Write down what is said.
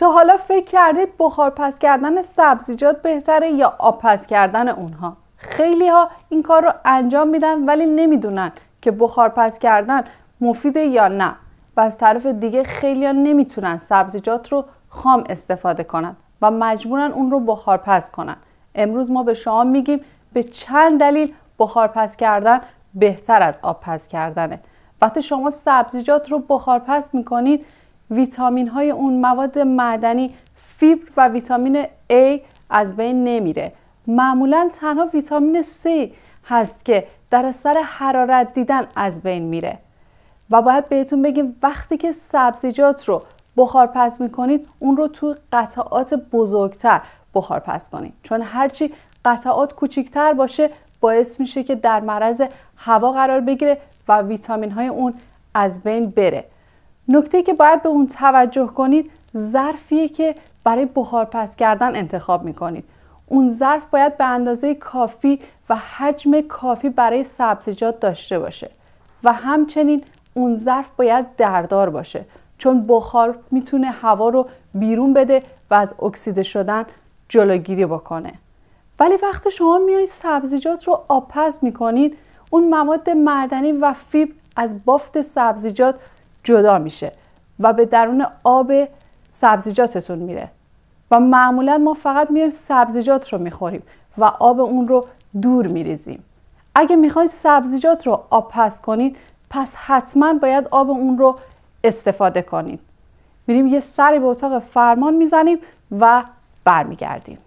تا حالا فکر کردید بخار کردن سبزیجات بهتره یا آب کردن اونها خیلی ها این کار رو انجام میدن ولی نمیدونن که بخار کردن مفیده یا نه و از طرف دیگه خیلی ها نمیتونن سبزیجات رو خام استفاده کنن و مجبورن اون رو بخار پس کنن امروز ما به شما میگیم به چند دلیل بخار کردن بهتر از آب کردنه وقتی شما سبزیجات رو بخار پس میکنید ویتامین های اون مواد معدنی فیبر و ویتامین A از بین نمیره معمولا تنها ویتامین C هست که در اثر حرارت دیدن از بین میره و باید بهتون بگیم وقتی که سبزیجات رو بخار پس میکنید اون رو تو قطعات بزرگتر بخار کنید چون هرچی قطعات کوچیکتر باشه باعث میشه که در معرض هوا قرار بگیره و ویتامین های اون از بین بره نکته که باید به اون توجه کنید ظرفیه که برای بخار پس کردن انتخاب می کنید اون ظرف باید به اندازه کافی و حجم کافی برای سبزیجات داشته باشه و همچنین اون ظرف باید دردار باشه چون بخار میتونه هوا رو بیرون بده و از اکسیده شدن جلوگیری بکنه ولی وقتی شما میایید سبزیجات رو می میکنید اون مواد معدنی و فیب از بافت سبزیجات جدا میشه و به درون آب سبزیجاتتون میره و معمولا ما فقط میایم سبزیجات رو میخوریم و آب اون رو دور میریزیم اگه میخواید سبزیجات رو آب پس کنید پس حتما باید آب اون رو استفاده کنید میریم یه سری به اتاق فرمان میزنیم و برمیگردیم